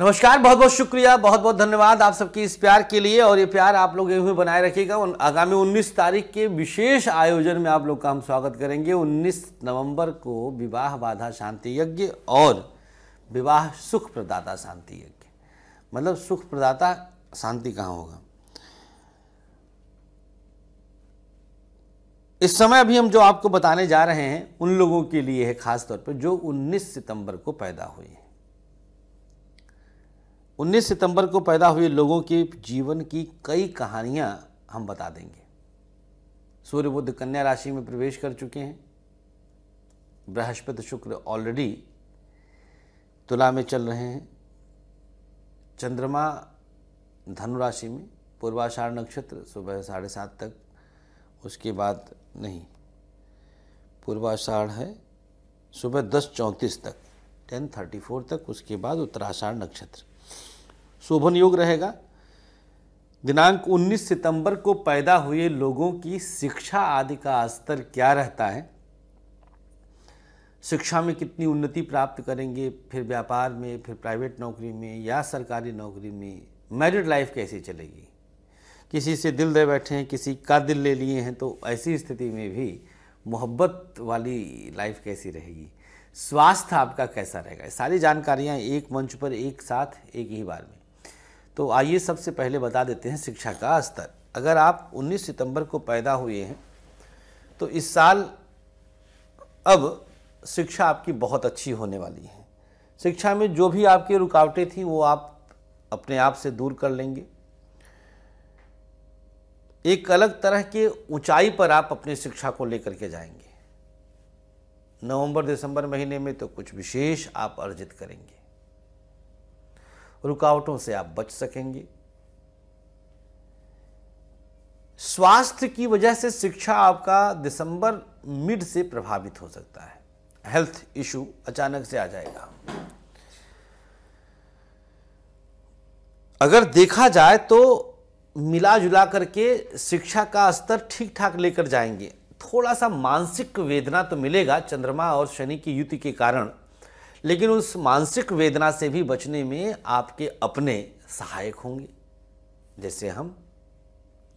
नमस्कार बहुत बहुत शुक्रिया बहुत बहुत धन्यवाद आप सबके इस प्यार के लिए और ये प्यार आप लोग यूँ ही बनाए रखिएगा आगामी 19 तारीख के विशेष आयोजन में आप लोग का हम स्वागत करेंगे 19 नवंबर को विवाह बाधा शांति यज्ञ और विवाह सुख प्रदाता शांति यज्ञ मतलब सुख प्रदाता शांति कहाँ होगा इस समय अभी हम जो आपको बताने जा रहे हैं उन लोगों के लिए है खासतौर पर जो उन्नीस सितंबर को पैदा हुई है 19 सितंबर को पैदा हुए लोगों के जीवन की कई कहानियां हम बता देंगे सूर्य बुद्ध कन्या राशि में प्रवेश कर चुके हैं बृहस्पति शुक्र ऑलरेडी तुला में चल रहे हैं चंद्रमा धनु राशि में पूर्वाषाढ़ नक्षत्र सुबह साढ़े सात तक उसके बाद नहीं पूर्वाषाढ़ है सुबह दस चौंतीस तक टेन थर्टी फोर तक उसके बाद उत्तराषाढ़ नक्षत्र शोभन योग रहेगा दिनांक 19 सितंबर को पैदा हुए लोगों की शिक्षा आदि का स्तर क्या रहता है शिक्षा में कितनी उन्नति प्राप्त करेंगे फिर व्यापार में फिर प्राइवेट नौकरी में या सरकारी नौकरी में मैरिड लाइफ कैसे चलेगी किसी से दिल दे बैठे हैं किसी का दिल ले लिए हैं तो ऐसी स्थिति में भी मोहब्बत वाली लाइफ कैसी रहेगी स्वास्थ्य आपका कैसा रहेगा सारी जानकारियाँ एक मंच पर एक साथ एक ही बार में तो आइए सबसे पहले बता देते हैं शिक्षा का स्तर अगर आप 19 सितंबर को पैदा हुए हैं तो इस साल अब शिक्षा आपकी बहुत अच्छी होने वाली है शिक्षा में जो भी आपकी रुकावटें थी वो आप अपने आप से दूर कर लेंगे एक अलग तरह के ऊंचाई पर आप अपनी शिक्षा को लेकर के जाएंगे नवंबर दिसंबर महीने में तो कुछ विशेष आप अर्जित करेंगे रुकावटों से आप बच सकेंगे स्वास्थ्य की वजह से शिक्षा आपका दिसंबर मिड से प्रभावित हो सकता है हेल्थ इशू अचानक से आ जाएगा अगर देखा जाए तो मिला जुला करके शिक्षा का स्तर ठीक ठाक लेकर जाएंगे थोड़ा सा मानसिक वेदना तो मिलेगा चंद्रमा और शनि की युति के कारण लेकिन उस मानसिक वेदना से भी बचने में आपके अपने सहायक होंगे जैसे हम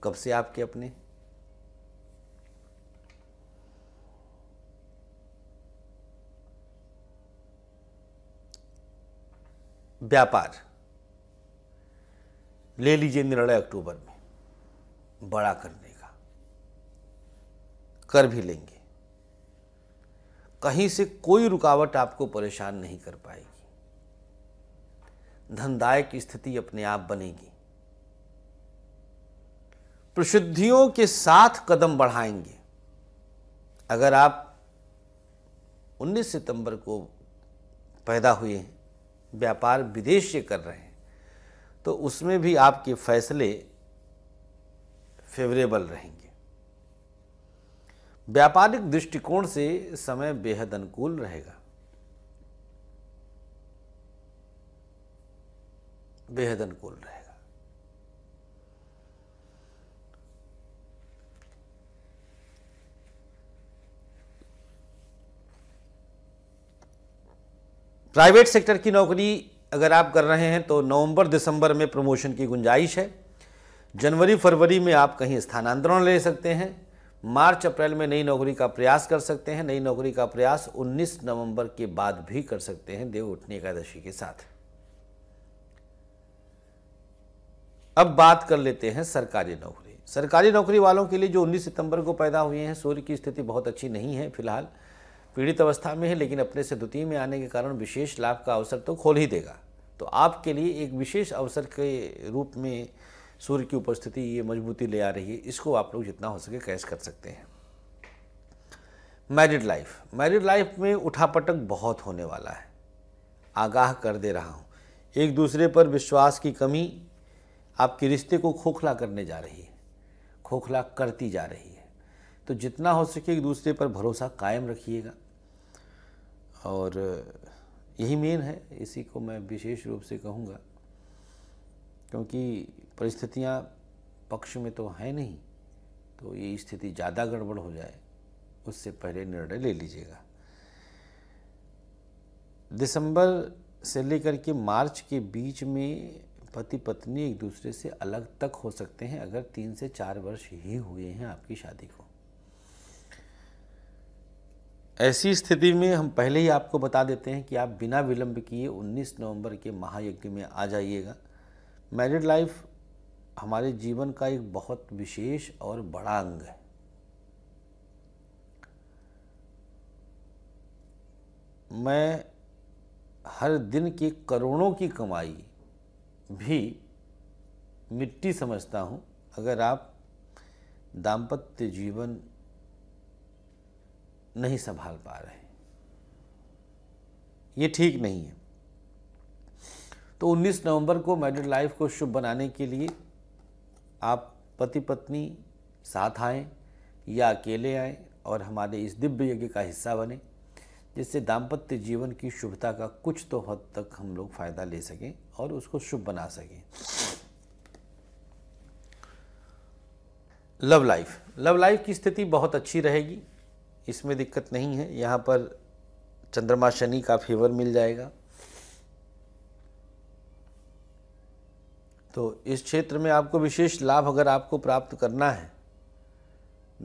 कब से आपके अपने व्यापार ले लीजिए निर्णय अक्टूबर में बड़ा करने का कर भी लेंगे कहीं से कोई रुकावट आपको परेशान नहीं कर पाएगी धनदायक स्थिति अपने आप बनेगी प्रसिद्धियों के साथ कदम बढ़ाएंगे अगर आप 19 सितंबर को पैदा हुए हैं व्यापार विदेश से कर रहे हैं तो उसमें भी आपके फैसले फेवरेबल रहेंगे व्यापारिक दृष्टिकोण से समय बेहद अनुकूल रहेगा बेहद अनुकूल रहेगा प्राइवेट सेक्टर की नौकरी अगर आप कर रहे हैं तो नवंबर दिसंबर में प्रमोशन की गुंजाइश है जनवरी फरवरी में आप कहीं स्थानांतरण ले सकते हैं मार्च अप्रैल में नई नौकरी का प्रयास कर सकते हैं नई नौकरी का प्रयास 19 नवंबर के बाद भी कर सकते हैं देव उठनी एकादशी के साथ अब बात कर लेते हैं सरकारी नौकरी सरकारी नौकरी वालों के लिए जो 19 सितंबर को पैदा हुए हैं सूर्य की स्थिति बहुत अच्छी नहीं है फिलहाल पीड़ित अवस्था में है लेकिन अपने से द्वितीय में आने के कारण विशेष लाभ का अवसर तो खोल ही देगा तो आपके लिए एक विशेष अवसर के रूप में सूर्य की उपस्थिति ये मजबूती ले आ रही है इसको आप लोग जितना हो सके कैश कर सकते हैं मैरिड लाइफ मैरिड लाइफ में उठापटक बहुत होने वाला है आगाह कर दे रहा हूँ एक दूसरे पर विश्वास की कमी आपके रिश्ते को खोखला करने जा रही है खोखला करती जा रही है तो जितना हो सके एक दूसरे पर भरोसा कायम रखिएगा और यही मेन है इसी को मैं विशेष रूप से कहूँगा क्योंकि परिस्थितियाँ पक्ष में तो है नहीं तो ये स्थिति ज़्यादा गड़बड़ हो जाए उससे पहले निर्णय ले लीजिएगा दिसंबर से लेकर के मार्च के बीच में पति पत्नी एक दूसरे से अलग तक हो सकते हैं अगर तीन से चार वर्ष ही हुए हैं आपकी शादी को ऐसी स्थिति में हम पहले ही आपको बता देते हैं कि आप बिना विलंब किए 19 नवंबर के महायज्ञ में आ जाइएगा मैरिड लाइफ हमारे जीवन का एक बहुत विशेष और बड़ा अंग है मैं हर दिन की करोड़ों की कमाई भी मिट्टी समझता हूँ अगर आप दाम्पत्य जीवन नहीं संभाल पा रहे ये ठीक नहीं है तो 19 नवंबर को मैरिड लाइफ को शुभ बनाने के लिए आप पति पत्नी साथ आएँ या अकेले आएँ और हमारे इस दिव्य यज्ञ का हिस्सा बने जिससे दाम्पत्य जीवन की शुभता का कुछ तो हद तक हम लोग फ़ायदा ले सकें और उसको शुभ बना सकें लव लाइफ लव लाइफ की स्थिति बहुत अच्छी रहेगी इसमें दिक्कत नहीं है यहाँ पर चंद्रमा शनि का फेवर मिल जाएगा तो इस क्षेत्र में आपको विशेष लाभ अगर आपको प्राप्त करना है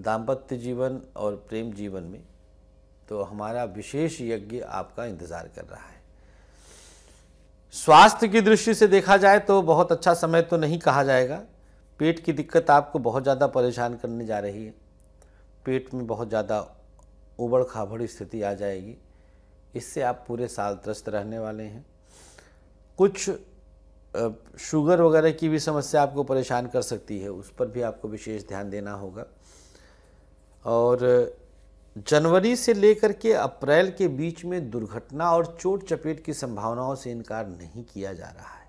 दाम्पत्य जीवन और प्रेम जीवन में तो हमारा विशेष यज्ञ आपका इंतज़ार कर रहा है स्वास्थ्य की दृष्टि से देखा जाए तो बहुत अच्छा समय तो नहीं कहा जाएगा पेट की दिक्कत आपको बहुत ज़्यादा परेशान करने जा रही है पेट में बहुत ज़्यादा उबड़ खाबड़ स्थिति आ जाएगी इससे आप पूरे साल त्रस्त रहने वाले हैं कुछ शुगर वगैरह की भी समस्या आपको परेशान कर सकती है उस पर भी आपको विशेष ध्यान देना होगा और जनवरी से लेकर के अप्रैल के बीच में दुर्घटना और चोट चपेट की संभावनाओं से इनकार नहीं किया जा रहा है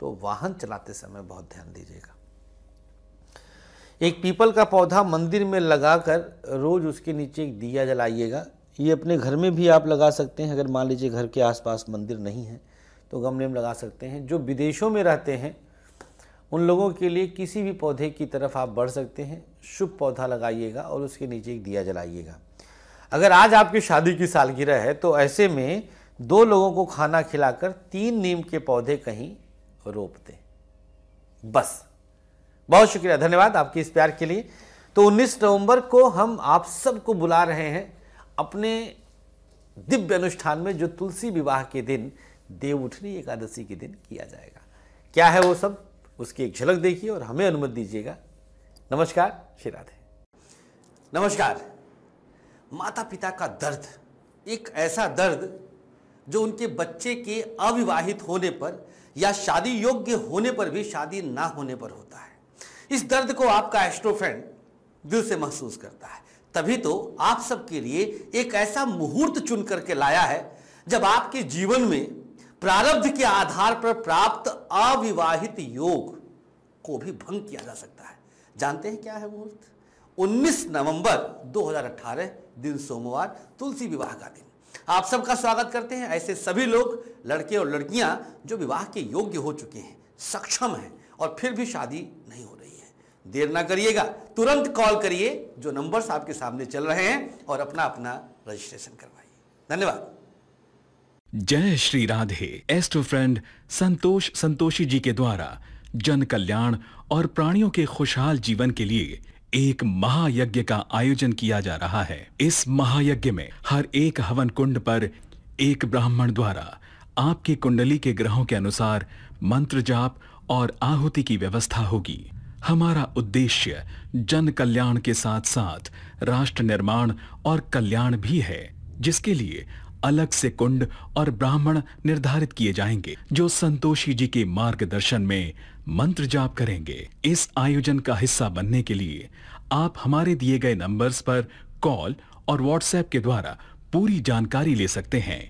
तो वाहन चलाते समय बहुत ध्यान दीजिएगा एक पीपल का पौधा मंदिर में लगाकर रोज उसके नीचे एक दिया जलाइएगा ये अपने घर में भी आप लगा सकते हैं अगर मान लीजिए घर के आसपास मंदिर नहीं है तो गम नेम लगा सकते हैं जो विदेशों में रहते हैं उन लोगों के लिए किसी भी पौधे की तरफ आप बढ़ सकते हैं शुभ पौधा लगाइएगा और उसके नीचे एक दिया जलाइएगा अगर आज आपकी शादी की सालगिरह है तो ऐसे में दो लोगों को खाना खिलाकर तीन नीम के पौधे कहीं रोप दें बस बहुत शुक्रिया धन्यवाद आपके इस प्यार के लिए तो 19 नवंबर को हम आप सबको बुला रहे हैं अपने दिव्य अनुष्ठान में जो तुलसी विवाह के दिन देव उठनी एकादशी के दिन किया जाएगा क्या है वो सब उसकी एक झलक देखिए और हमें अनुमति दीजिएगा नमस्कार श्री राधे नमस्कार माता पिता का दर्द एक ऐसा दर्द जो उनके बच्चे के अविवाहित होने पर या शादी योग्य होने पर भी शादी ना होने पर होता है इस दर्द को आपका एस्ट्रोफ्रेंड दिल से महसूस करता है तभी तो आप सबके लिए एक ऐसा मुहूर्त चुन करके लाया है जब आपके जीवन में प्रारब्ध के आधार पर प्राप्त अविवाहित योग को भी भंग किया जा सकता है जानते हैं क्या है मुहूर्त 19 नवंबर 2018 दिन सोमवार तुलसी विवाह का दिन आप सबका स्वागत करते हैं ऐसे सभी लोग लड़के और लड़कियां जो विवाह के योग्य हो चुके हैं सक्षम हैं और फिर भी शादी नहीं हो रही है देर ना करिएगा तुरंत कॉल करिए जो नंबर्स आपके सामने चल रहे हैं और अपना अपना रजिस्ट्रेशन करवाइए धन्यवाद जय श्री राधे एस्ट्रो फ्रेंड संतोष संतोषी जी के द्वारा जन कल्याण और प्राणियों के खुशहाल जीवन के लिए एक महायज्ञ का आयोजन किया जा रहा है इस महायज्ञ में हर एक हवन कुंड पर एक ब्राह्मण द्वारा आपकी कुंडली के ग्रहों के अनुसार मंत्र जाप और आहुति की व्यवस्था होगी हमारा उद्देश्य जन कल्याण के साथ साथ राष्ट्र निर्माण और कल्याण भी है जिसके लिए अलग से कुंड और ब्राह्मण निर्धारित किए जाएंगे जो संतोषी जी के मार्गदर्शन में मंत्र जाप करेंगे इस आयोजन का हिस्सा बनने के लिए आप हमारे दिए गए नंबर्स पर कॉल और व्हाट्सएप के द्वारा पूरी जानकारी ले सकते हैं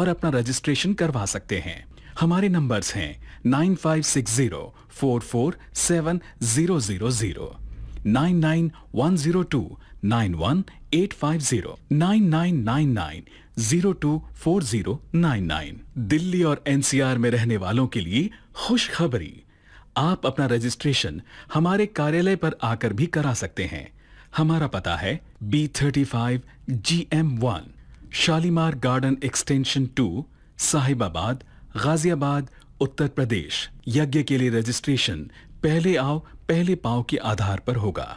और अपना रजिस्ट्रेशन करवा सकते हैं हमारे नंबर्स हैं nine five six zero four four seven zero zero zero nine nine one zero two nine one eight five zero nine nine nine nine zero two four zero nine nine Delhi और NCR में रहने वालों के लिए खुशखबरी आप अपना registration हमारे कार्यालय पर आकर भी करा सकते हैं हमारा पता है B thirty five G M one Shalimar garden extension two Sahibabad Ghaziabad Uttar Pradesh यज्ञ के लिए रजिस्ट्रेशन पहले आओ पहले पाओ के आधार पर होगा